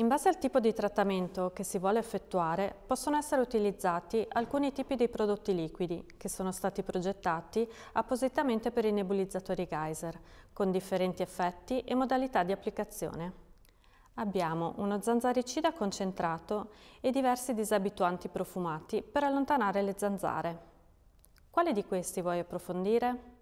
In base al tipo di trattamento che si vuole effettuare, possono essere utilizzati alcuni tipi di prodotti liquidi che sono stati progettati appositamente per i nebulizzatori geyser, con differenti effetti e modalità di applicazione. Abbiamo uno zanzaricida concentrato e diversi disabituanti profumati per allontanare le zanzare. Quale di questi vuoi approfondire?